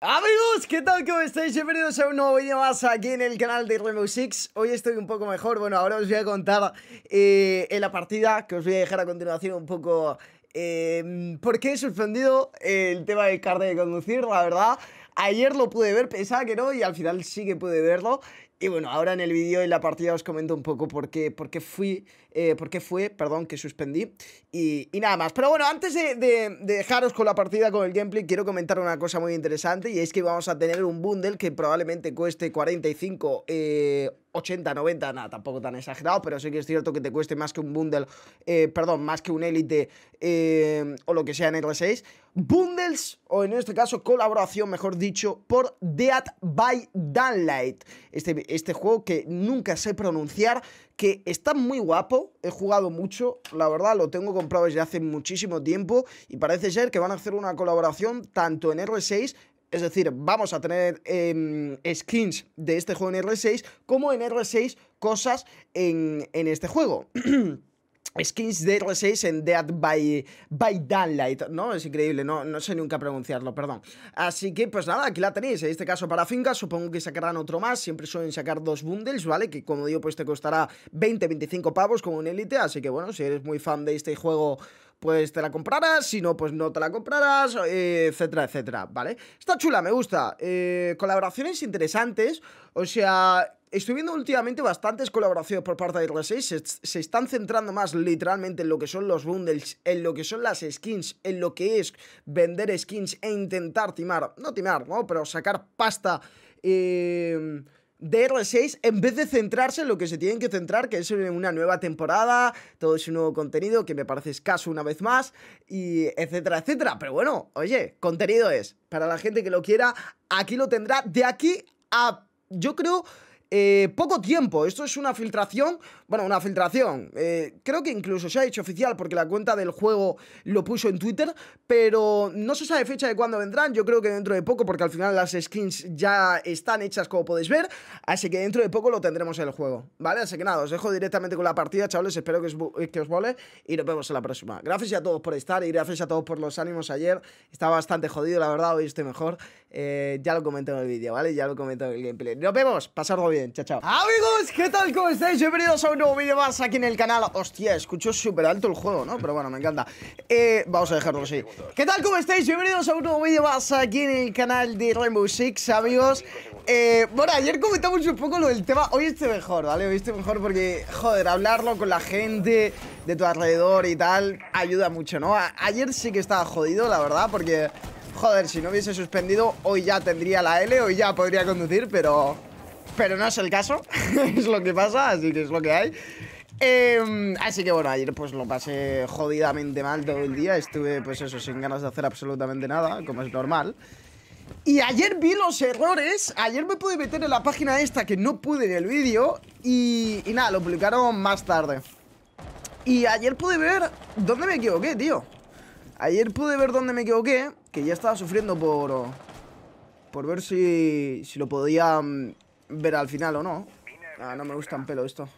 Amigos, ¿qué tal? ¿Cómo estáis? Bienvenidos a un nuevo vídeo más aquí en el canal de Rainbow Six Hoy estoy un poco mejor, bueno, ahora os voy a contar eh, en la partida Que os voy a dejar a continuación un poco... Eh, qué he sorprendido el tema del carnet de conducir, la verdad Ayer lo pude ver, pensaba que no y al final sí que pude verlo y bueno, ahora en el vídeo, en la partida, os comento un poco por qué fui eh, porque fue, perdón, que suspendí. Y, nada más. Pero bueno, antes de, dejaros con la partida, con el gameplay, quiero comentar una cosa muy interesante y es que vamos a tener un bundle que probablemente cueste 45... 80, 90, nada, tampoco tan exagerado, pero sí que es cierto que te cueste más que un bundle, eh, perdón, más que un Elite eh, o lo que sea en R6. Bundles, o en este caso colaboración, mejor dicho, por Dead by Daylight. Este, este juego que nunca sé pronunciar, que está muy guapo, he jugado mucho, la verdad lo tengo comprado desde hace muchísimo tiempo y parece ser que van a hacer una colaboración tanto en R6, es decir, vamos a tener em, skins de este juego en R6 como en R6 cosas en, en este juego. Skins de R6 en Dead by, by ¿no? Es increíble, no, no sé nunca pronunciarlo, perdón. Así que, pues nada, aquí la tenéis. En este caso para fincas supongo que sacarán otro más. Siempre suelen sacar dos bundles, ¿vale? Que como digo, pues te costará 20-25 pavos como un Elite. Así que, bueno, si eres muy fan de este juego pues te la comprarás, si no, pues no te la comprarás, etcétera, etcétera, ¿vale? Está chula, me gusta. Eh, colaboraciones interesantes, o sea, Estoy viendo últimamente bastantes colaboraciones por parte de R6. E, se, están centrando más literalmente en lo que son los bundles, en lo que son las skins, en lo que es vender skins e intentar timar, no timar, ¿no? Pero sacar pasta. Eh, DR6 en vez de centrarse en lo que se tienen que centrar, que es en una nueva temporada, todo ese nuevo contenido que me parece escaso una vez más, y etcétera, etcétera. Pero bueno, oye, contenido es. Para la gente que lo quiera, aquí lo tendrá. De aquí a, yo creo, eh, poco tiempo. Esto es una filtración, bueno, una filtración. Eh, creo que incluso se ha hecho oficial porque la cuenta del juego lo puso en Twitter, pero no se sabe fecha de cuándo vendrán. Yo creo que dentro de poco, porque al final las skins ya están hechas como podéis ver, así que dentro de poco lo tendremos en el juego, ¿vale? Así que nada, os dejo directamente con la partida, chavales. Espero que os, que os y nos vemos en la próxima. Gracias a todos por estar y gracias a todos por los ánimos ayer. Estaba bastante jodido, la verdad, hoy estoy mejor. Eh, ya lo comento en el vídeo, ¿vale? Ya lo comento en el gameplay. Nos vemos, pasar bien chao, chao. Amigos, ¿qué tal? ¿Cómo estáis? Bienvenidos a un nuevo vídeo más aquí en el canal. Hostia, escucho súper alto el juego, ¿no? Pero bueno, me encanta. Eh, vamos a dejarlo así. ¿Qué tal? ¿Cómo estáis? Bienvenidos a un nuevo vídeo más aquí en el canal de Rainbow Six, amigos. Eh, bueno, ayer comentamos un poco lo del tema. Hoy este mejor, ¿vale? Hoy estoy mejor porque, joder, hablarlo con la gente de tu alrededor y tal ayuda mucho, ¿no? ayer sí que estaba jodido, la verdad, porque... Joder, si no hubiese suspendido, hoy ya tendría la L, hoy ya podría conducir, pero pero no es el caso. es lo que pasa, así que es lo que hay. Em, así que bueno, ayer pues lo pasé jodidamente mal todo el día. Estuve pues eso, sin ganas de hacer absolutamente nada, como es normal. Y ayer vi los errores, ayer me pude meter en la página esta que no pude en el vídeo y, y nada, lo publicaron más tarde. Y ayer pude ver dónde me equivoqué, tío. Ayer pude ver dónde me equivoqué, que ya estaba sufriendo por... Por ver si, si lo podía mm, ver al final o no. Ah, no me gusta un pelo esto.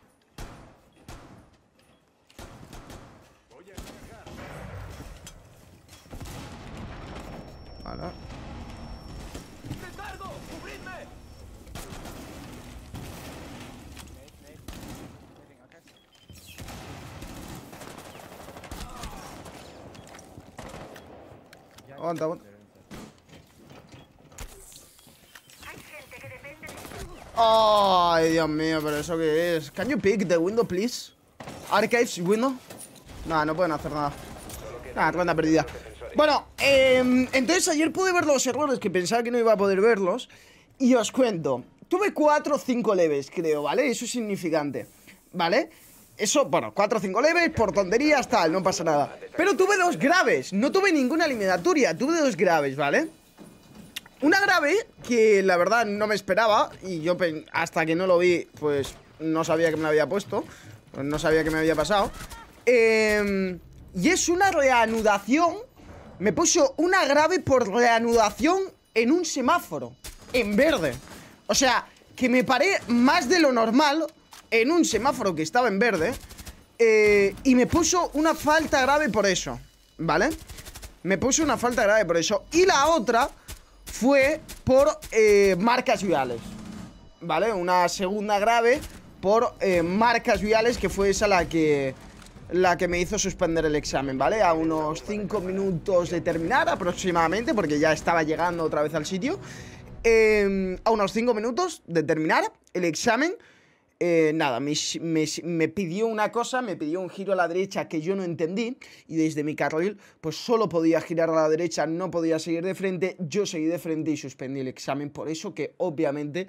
Dios mío, pero ¿eso que es? Can you pick the window, please? Archives, window Nada, no pueden hacer nada Nada, ronda perdida Bueno, em, entonces ayer pude ver los errores que pensaba que no iba a poder verlos Y os cuento Tuve 4 o 5 leves, creo, ¿vale? Eso es significante ¿Vale? Eso, bueno, 4 o 5 leves, por tonterías, tal, no pasa nada Pero tuve dos graves, no tuve ninguna eliminatoria Tuve dos graves, ¿vale? Una grave que la verdad no me esperaba y yo hasta que no lo vi, pues no sabía que me la había puesto, no sabía que me había pasado. Em, y es una reanudación, me puso una grave por reanudación en un semáforo, en verde. O sea, que me paré más de lo normal en un semáforo que estaba en verde eh, y me puso una falta grave por eso, ¿vale? Me puso una falta grave por eso. Y la otra fue por eh, marcas viales, ¿vale? Una segunda grave por eh, marcas viales, que fue esa la que, la que me hizo suspender el examen, ¿vale? A unos 5 minutos de terminar aproximadamente, porque ya estaba llegando otra vez al sitio. Em, a unos 5 minutos de terminar el examen. Eh, nada, me, pidió una cosa, me pidió un giro a la derecha que yo no entendí y desde mi carril pues solo podía girar a la derecha, no podía seguir de frente, yo seguí de frente y suspendí el examen, por eso que obviamente...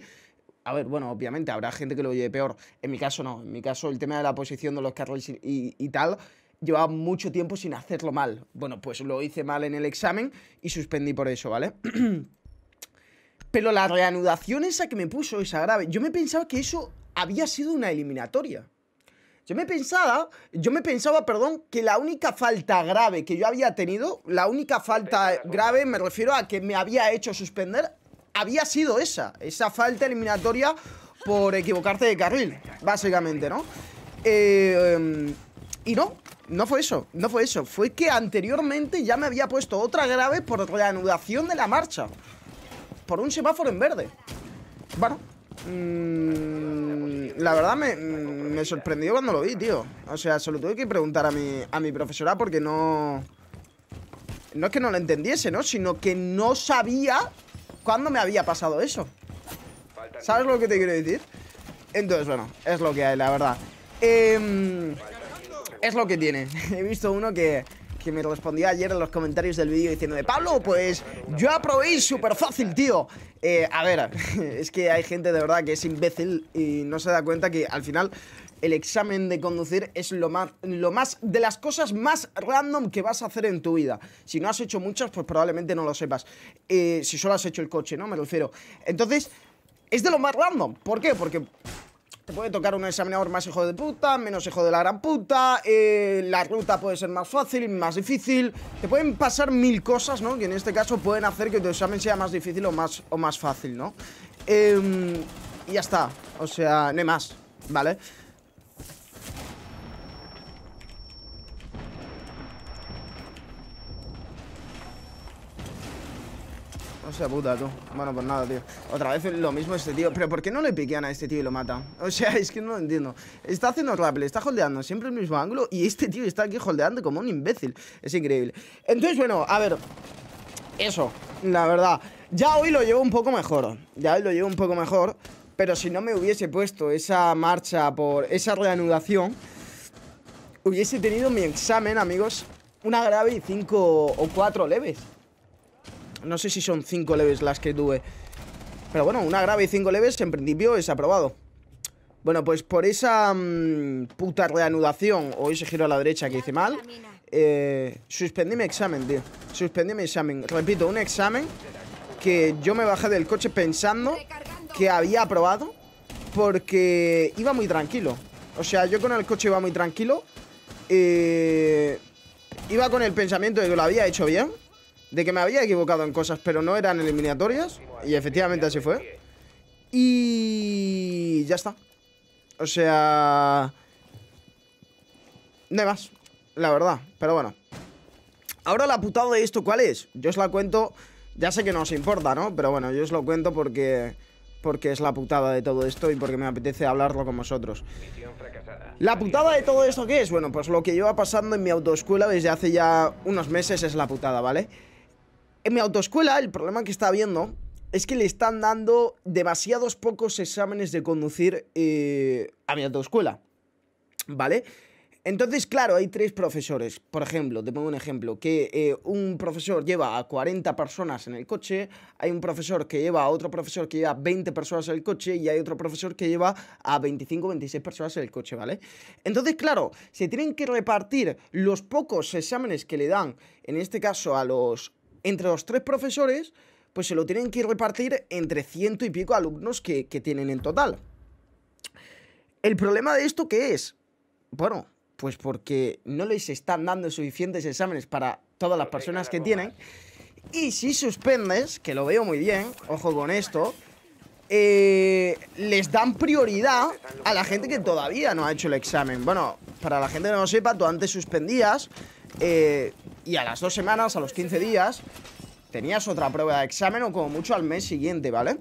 A ver, bueno, obviamente habrá gente que lo lleve peor. En mi caso no. En mi caso, el tema de la posición de los carriles y, y tal, llevaba mucho tiempo sin hacerlo mal. Bueno, pues lo hice mal en el examen y suspendí por eso, ¿vale? Pero la reanudación esa que me puso, esa grave, yo me pensaba que eso había sido una eliminatoria. Yo me pensaba, yo me pensaba, perdón, que la única falta grave que yo había tenido, la única falta grave, me refiero a que me había hecho suspender, había sido esa, esa falta eliminatoria por equivocarte de carril, básicamente, ¿no? Eh, em, y no, no fue eso, no fue eso, fue que anteriormente ya me había puesto otra grave por reanudación de la marcha, por un semáforo en verde. Bueno, Mm, la verdad me, sorprendió cuando lo vi, tío. O sea, se lo tuve que preguntar a mi, a mi profesora porque no... No es que no lo entendiese, ¿no? Sino que no sabía cuándo me había pasado eso. ¿Sabes lo que te quiero decir? Entonces, bueno, es lo que hay, la verdad. Em, es lo que tiene. He visto uno que que me respondía ayer en los comentarios del vídeo diciendo, Pablo, pues yo aprobé súper fácil, tío. Eh, a ver, es que hay gente de verdad que es imbécil y no se da cuenta que al final el examen de conducir es lo más, lo más de las cosas más random que vas a hacer en tu vida. Si no has hecho muchas, pues probablemente no lo sepas. Eh, si solo has hecho el coche, ¿no? Me refiero. Entonces, es de lo más random. ¿Por qué? Porque te puede tocar un examinador más hijo de puta, menos hijo de la gran puta, eh, la ruta puede ser más fácil, más difícil, te pueden pasar mil cosas, ¿no? Que en este caso pueden hacer que tu examen sea más difícil o más, o más fácil, ¿no? Em, y ya está, o sea, no hay más, ¿vale? No sea puta, tú Bueno, pues nada, tío Otra vez lo mismo este tío Pero ¿por qué no le piquean a este tío y lo mata? O sea, es que no lo entiendo Está haciendo rappel, está holdeando siempre el mismo ángulo Y este tío está aquí holdeando como un imbécil Es increíble Entonces, bueno, a ver Eso, la verdad Ya hoy lo llevo un poco mejor Ya hoy lo llevo un poco mejor Pero si no me hubiese puesto esa marcha por esa reanudación Hubiese tenido mi examen, amigos Una grave y cinco o cuatro leves no sé si son 5 leves las que tuve. Pero bueno, una grave y cinco leves en principio es aprobado. Bueno, pues por esa mm, puta reanudación o ese giro a la derecha que hice mal, eh, suspendí mi examen, tío. Suspendí mi examen. Repito, un examen que yo me bajé del coche pensando que había aprobado porque iba muy tranquilo. O sea, yo con el coche iba muy tranquilo. Eh, iba con el pensamiento de que lo había hecho bien de que me había equivocado en cosas, pero no eran eliminatorias. Y efectivamente así fue. Y ya está. O sea... No más, la verdad. Pero bueno. Ahora la putada de esto, ¿cuál es? Yo os la cuento... Ya sé que no os importa, ¿no? Pero bueno, yo os lo cuento porque... Porque es la putada de todo esto y porque me apetece hablarlo con vosotros. La putada de todo esto, ¿qué es? Bueno, pues lo que lleva pasando en mi autoescuela desde hace ya unos meses es la putada, ¿vale? vale en mi autoescuela, el problema que está habiendo es que le están dando demasiados pocos exámenes de conducir eh, a mi autoescuela. ¿Vale? Entonces, claro, hay tres profesores. Por ejemplo, te pongo un ejemplo, que eh, un profesor lleva a 40 personas en el coche, hay un profesor que lleva a otro profesor que lleva 20 personas en el coche y hay otro profesor que lleva a 25, 26 personas en el coche, ¿vale? Entonces, claro, se tienen que repartir los pocos exámenes que le dan, en este caso a los entre los tres profesores, pues se lo tienen que repartir entre ciento y pico alumnos que, tienen en total. ¿El problema de esto qué es? Bueno, pues porque no les están dando suficientes exámenes para todas las personas que tienen. Y si suspendes, que lo veo muy bien, ojo con esto, eh, les dan prioridad a la gente que todavía no ha hecho el examen. Bueno, para la gente que no lo sepa, tú antes suspendías eh, y a las dos semanas, a los 15 días, tenías otra prueba de examen o como mucho al mes siguiente, ¿vale?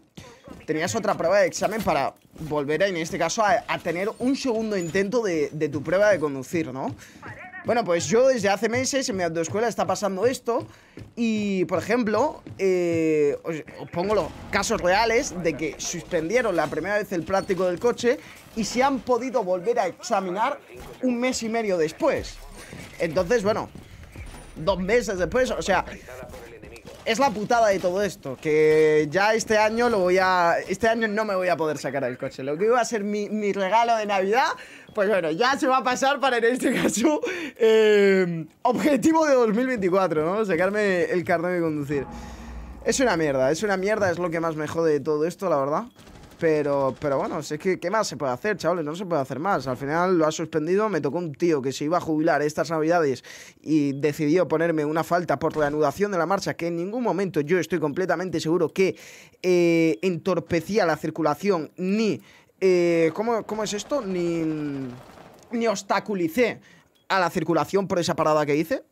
Tenías otra prueba de examen para volver, en este caso, a, tener un segundo intento de, tu prueba de conducir, ¿no? Bueno, pues yo desde hace meses en mi autoescuela está pasando esto y, por ejemplo, eh, os, os pongo los casos reales de que suspendieron la primera vez el práctico del coche y se han podido volver a examinar un mes y medio después. Entonces, bueno, dos meses después, o sea, es la putada de todo esto, que ya este año lo voy a... Este año no me voy a poder sacar el coche. Lo que iba a ser mi, regalo de Navidad, pues bueno, ya se va a pasar para en este caso em, objetivo de 2024, ¿no? Sacarme el carnet de conducir. Es una mierda, es una mierda, es lo que más me jode de todo esto, la verdad. Pero, bueno, es que, ¿qué más se puede hacer, chavales? No se puede hacer más. Al final lo ha suspendido. Me tocó un tío que se iba a jubilar estas navidades y decidió ponerme una falta por reanudación de la marcha, que en ningún momento yo estoy completamente seguro que eh, entorpecía la circulación ni. Eh, ¿cómo, ¿Cómo es esto? Ni. Ni obstaculicé a la circulación por esa parada que hice.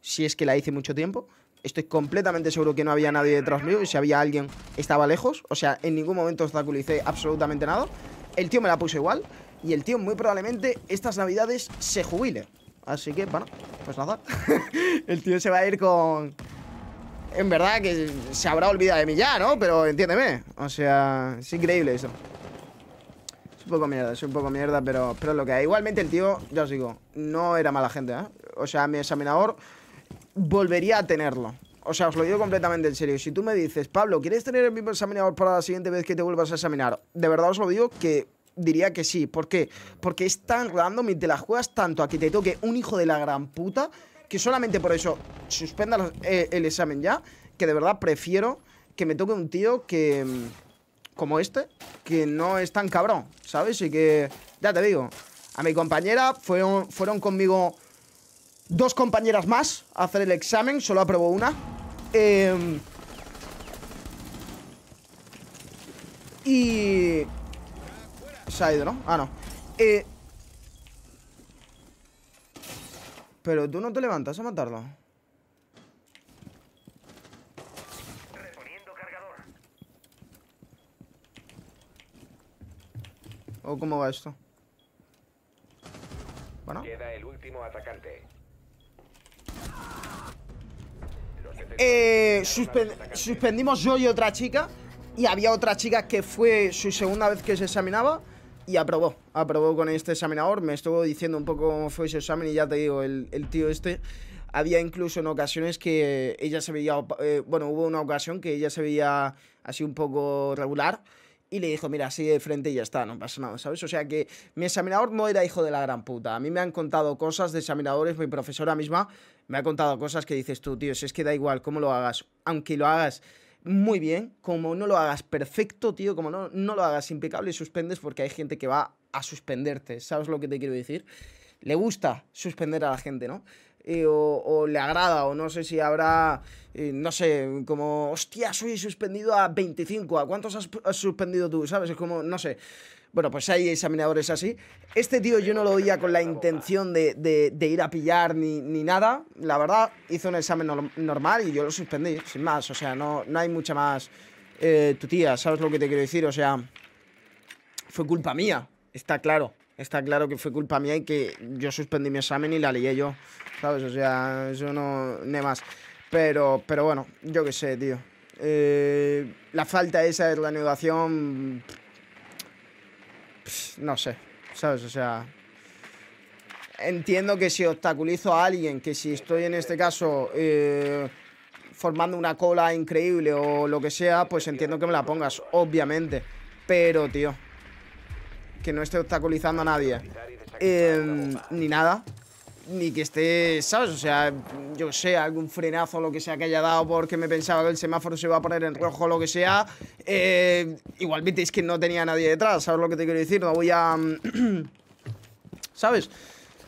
Si es que la hice mucho tiempo. Estoy completamente seguro que no había nadie detrás mío. Y si había alguien, estaba lejos. O sea, en ningún momento obstaculicé absolutamente nada. El tío me la puso igual. Y el tío muy probablemente estas navidades se jubile. Así que, bueno, pues nada. el tío se va a ir con... En verdad que se habrá olvidado de mí ya, ¿no? Pero entiéndeme. O sea, es increíble eso. Es un poco mierda, es un poco mierda, pero, pero lo que hay. Igualmente el tío, ya os digo, no era mala gente, ¿eh? O sea, mi examinador volvería a tenerlo. O sea, os lo digo completamente en serio. Si tú me dices, Pablo, ¿quieres tener el mismo examinador para la siguiente vez que te vuelvas a examinar? De verdad os lo digo que diría que sí. ¿Por qué? Porque es tan random y te la juegas tanto a que te toque un hijo de la gran puta que solamente por eso suspenda eh, el examen ya, que de verdad prefiero que me toque un tío que... Mm, como este, que no es tan cabrón, ¿sabes? Y que, ya te digo, a mi compañera fueron, fueron conmigo dos compañeras más a hacer el examen, solo aprobó una. Eh, y... Se ha ido, ¿no? Ah, no. Eh, pero tú no te levantas a matarlo. ¿O cómo va esto? Bueno. Queda el último atacante. Eh, suspendimos yo y otra chica. Y había otra chica que fue su segunda vez que se examinaba y aprobó. Aprobó con este examinador. Me estuvo diciendo un poco cómo fue ese examen y ya te digo, el, tío este. Había incluso en ocasiones que ella se veía. Eh, bueno, hubo una ocasión que ella se veía así un poco regular y le dijo, mira, así de frente y ya está, no pasa nada, ¿sabes? O sea que mi examinador no era hijo de la gran puta. A mí me han contado cosas de examinadores, mi profesora misma me ha contado cosas que dices tú, tío, si es que da igual cómo lo hagas, aunque lo hagas muy bien, como no lo hagas perfecto, tío, como no, no lo hagas impecable, suspendes porque hay gente que va a suspenderte, ¿sabes lo que te quiero decir? Le gusta suspender a la gente, ¿no? Eh, o, le agrada, o no sé si habrá, eh, no sé, como, hostia, soy suspendido a 25, ¿a cuántos has, suspendido tú? ¿Sabes? Es como, no sé. Bueno, pues hay examinadores así. Este tío yo no lo oía con la intención de, ir a pillar ni, nada. La verdad, hizo un examen normal y yo lo suspendí, sin más. O sea, no, hay mucha más eh, tu tía, ¿sabes lo que te quiero decir? O sea, fue culpa mía, está claro está claro que fue culpa mía y que yo suspendí mi examen y la lié yo, ¿sabes? O sea, eso no, ni más. Pero, pero bueno, yo qué sé, tío. Eh, la falta esa de reanudación, no sé, ¿sabes? O sea, entiendo que si obstaculizo a alguien, que si estoy en este caso... Eh, formando una cola increíble o lo que sea, pues entiendo que me la pongas, obviamente. Pero, tío, que no esté obstaculizando a nadie em, ni nada. Ni que esté, ¿sabes? O sea, yo sé, algún frenazo o lo que sea que haya dado porque me pensaba que el semáforo se iba a poner en rojo o lo que sea. Eh, igualmente es que no tenía nadie detrás, ¿sabes lo que te quiero decir? No voy a... Em, ¿Sabes?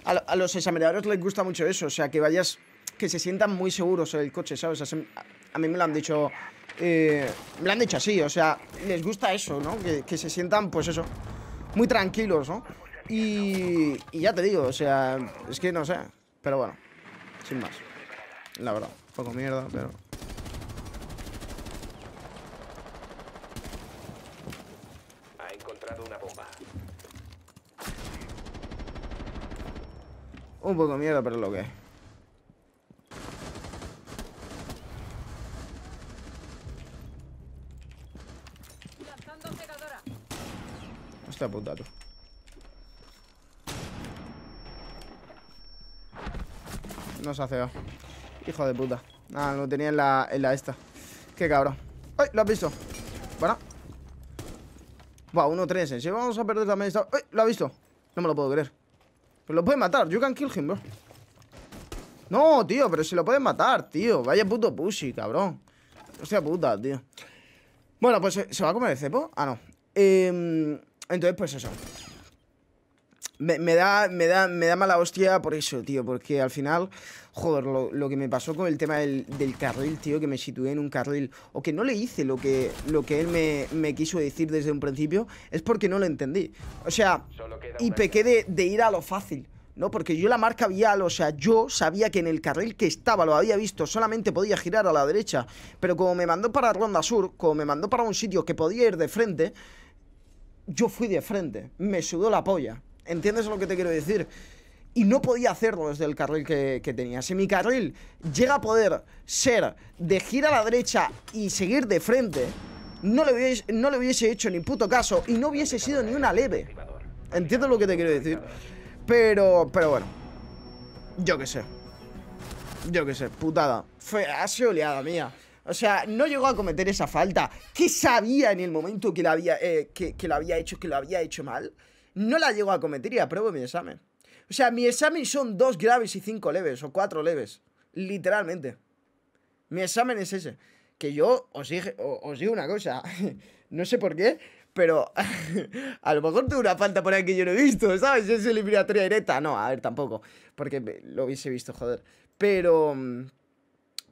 A, los examinadores les gusta mucho eso, o sea, que vayas que se sientan muy seguros el coche, ¿sabes? A mí me lo han dicho... Eh, me lo han dicho así, o sea, les gusta eso, ¿no? que se sientan, pues eso, muy tranquilos, ¿no? Y, y ya te digo, o sea, es que no sé, pero bueno, sin más. La verdad, un poco mierda, pero... Ha encontrado una bomba. Un poco mierda, pero lo que No se hace Hijo de puta. nada ah, lo tenía en la, en la esta. Qué cabrón. ¡Ay! Lo has visto. Bueno. Va, 1-3. en Si vamos a perder también esta. ¡Ay! Lo ha visto. No me lo puedo creer. Pero pues lo puede matar. You can kill him, bro. No, tío, pero si lo pueden matar, tío. Vaya puto pushy, cabrón. Hostia puta, tío. Bueno, pues se va a comer el cepo. Ah, no. Eh. Entonces, pues eso. Me, da, me, da, me da mala hostia por eso, tío. Porque al final, joder, lo, que me pasó con el tema del, carril, tío, que me situé en un carril. O que no le hice lo que, lo que él me, quiso decir desde un principio. Es porque no lo entendí. O sea, y pequé de, de, ir a lo fácil. ¿No? Porque yo la marca vial, o sea, yo sabía que en el carril que estaba, lo había visto, solamente podía girar a la derecha. Pero como me mandó para Ronda Sur, como me mandó para un sitio que podía ir de frente, yo fui de frente, me sudó la polla. ¿Entiendes lo que te quiero decir? Y no podía hacerlo desde el carril que, tenía. Si mi carril llega a poder ser de gira a la derecha y seguir de frente, no le hubiese, no le hecho ni puto caso y no hubiese sido ni una leve. ¿Entiendes lo que te quiero decir? Pero, pero bueno. Yo qué sé. Yo qué sé, putada. Fue, ha mía. O sea, no llegó a cometer esa falta. Que sabía en el momento que la había, eh, que, la había hecho, que lo había hecho mal? No la llegó a cometer y apruebo mi examen. O sea, mi examen son dos graves y cinco leves, o cuatro leves. Literalmente. Mi examen es ese. Que yo os, os digo una cosa. no sé por qué, pero a lo mejor tuve una falta por ahí que yo no he visto, ¿sabes? Es eliminatoria directa. No, a ver, tampoco. Porque lo hubiese visto, joder. Pero. Mm,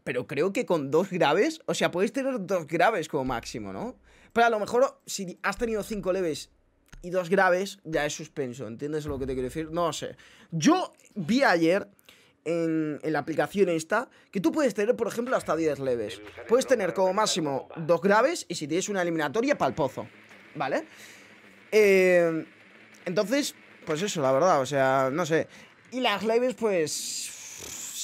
pero creo que con dos graves, o sea, podéis tener dos graves como máximo, ¿no? Pero a lo mejor si has tenido cinco leves y dos graves, ya es suspenso, ¿entiendes lo que te quiero decir? No sé. Yo vi ayer en, la aplicación esta que tú puedes tener, por ejemplo, hasta diez leves. Puedes tener como máximo dos graves y si tienes una eliminatoria, pa'l pozo, ¿vale? Eh, entonces, pues eso, la verdad, o sea, no sé. Y las leves, pues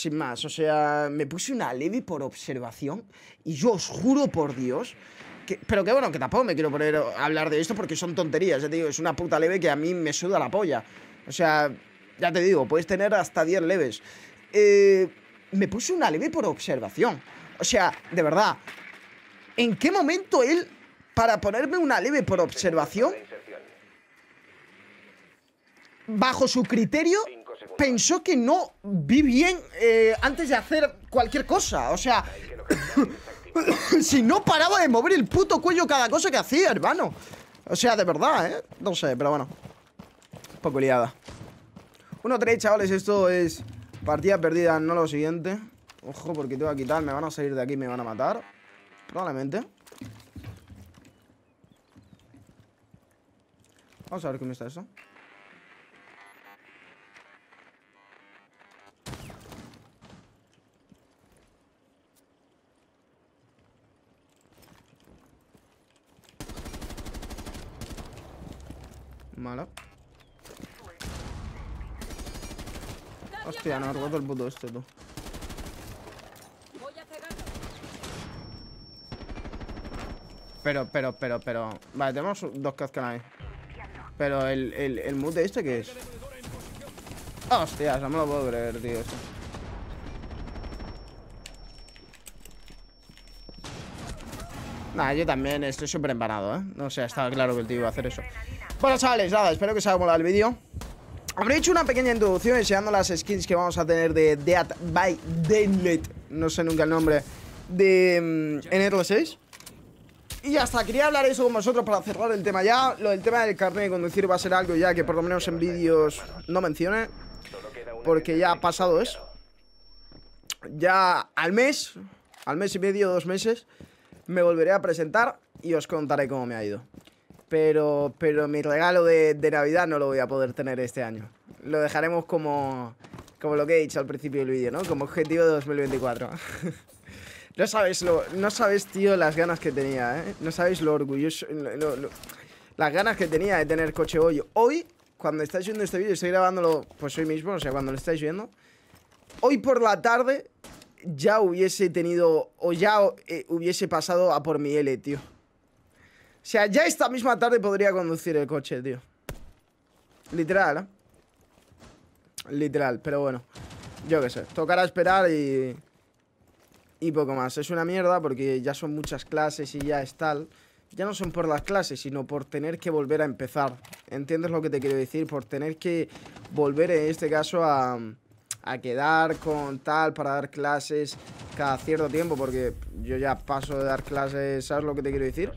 sin más. O sea, me puse una leve por observación y yo os juro por Dios pero que bueno, que tampoco me quiero poner a hablar de esto porque son tonterías, ya digo, es una puta leve que a mí me suda la polla. O sea, ya te digo, puedes tener hasta 10 leves. Eh, me puse una leve por observación. O sea, de verdad, ¿en qué momento él, para ponerme una leve por observación, bajo su criterio, pensó que no vi bien eh, antes de hacer cualquier cosa. O sea, si no paraba de mover el puto cuello cada cosa que hacía, hermano. O sea, de verdad, ¿eh? No sé, pero bueno. Poco liada. 1-3, chavales, esto es partida perdida, no lo siguiente. Ojo, porque te tengo a quitar, me van a salir de aquí, me van a matar. Probablemente. Vamos a ver cómo está eso. no ne el puto esto tú Pero, pero, pero, pero. Vale, tenemos dos ahí Pero el, el, el este que es. Hostia, no me lo puedo creer, tío. Nada, yo también estoy súper empanado, ¿eh? No sé, estaba claro que el tío iba a hacer eso. Bueno, chavales, nada, espero que os haya molado el vídeo. Habré hecho una pequeña introducción enseñando las skins que vamos a tener de Dead by Daylight, no sé nunca el nombre, de mm, enero 6 Y hasta quería hablar eso con vosotros para cerrar el tema ya. Lo del tema del carnet de conducir va a ser algo ya que por lo menos en vídeos no mencione, porque ya ha pasado eso. Ya al mes, al mes y medio, dos meses, me volveré a presentar y os contaré cómo me ha ido. Pero, pero mi regalo de, Navidad no lo voy a poder tener este año. Lo dejaremos como, como lo que he dicho al principio del vídeo, ¿no? Como objetivo de 2024. no sabéis, lo, no sabes, tío, las ganas que tenía, ¿eh? No sabéis lo orgulloso... las ganas que tenía de tener coche hoy. Hoy, cuando estáis viendo este vídeo, estoy grabándolo pues hoy mismo, o sea, cuando lo estáis viendo. Hoy por la tarde ya hubiese tenido o ya eh, hubiese pasado a por mi L, tío. O sea, ya esta misma tarde podría conducir el coche, tío. Literal, ¿eh? Literal, pero bueno. Yo qué sé, tocará esperar y... Y poco más. Es una mierda porque ya son muchas clases y ya es tal. Ya no son por las clases, sino por tener que volver a empezar. ¿Entiendes lo que te quiero decir? Por tener que volver en este caso a a quedar con tal para dar clases cada cierto tiempo, porque yo ya paso de dar clases, ¿sabes lo que te quiero decir?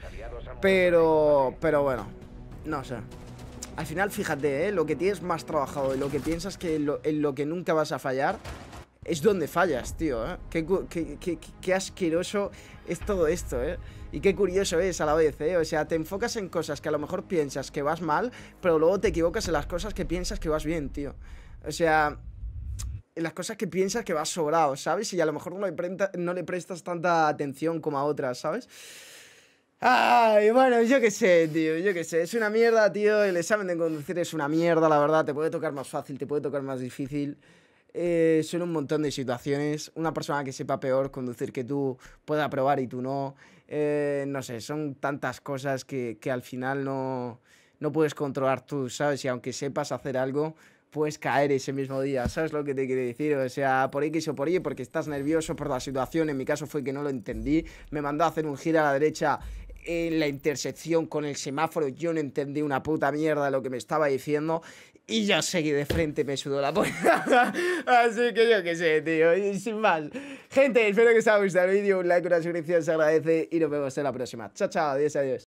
Pero, pero bueno, no sé. al final, fíjate, ¿eh? lo que tienes más trabajado y lo que piensas que en lo que nunca vas a fallar, es donde fallas, tío. ¿eh? Qué, qué, asqueroso es todo esto, ¿eh? Y qué curioso es a la vez, ¿eh? O sea, te enfocas en cosas que a lo mejor piensas que vas mal, pero luego te equivocas en las cosas que piensas que vas bien, tío. O sea, las cosas que piensas que vas sobrado, ¿sabes? Y a lo mejor no le, prestas tanta atención como a otras, ¿sabes? Ay, bueno, yo qué sé, tío, yo qué sé. Es una mierda, tío. El examen de conducir es una mierda, la verdad. Te puede tocar más fácil, te puede tocar más difícil. Eh, son un montón de situaciones. Una persona que sepa peor conducir que tú pueda aprobar y tú no. Eh, no sé, son tantas cosas que, al final no, no puedes controlar tú, ¿sabes? Y aunque sepas hacer algo, puedes caer ese mismo día, ¿sabes lo que te quiero decir? O sea, por X o por Y, porque estás nervioso por la situación, en mi caso fue que no lo entendí, me mandó a hacer un giro a la derecha en la intersección con el semáforo, yo no entendí una puta mierda lo que me estaba diciendo y yo seguí de frente, me sudó la puerta. Así que yo qué sé, tío, y sin más. Gente, espero que os haya gustado el vídeo, un like, una suscripción se agradece y nos vemos en la próxima. Chao, chao, adiós, adiós.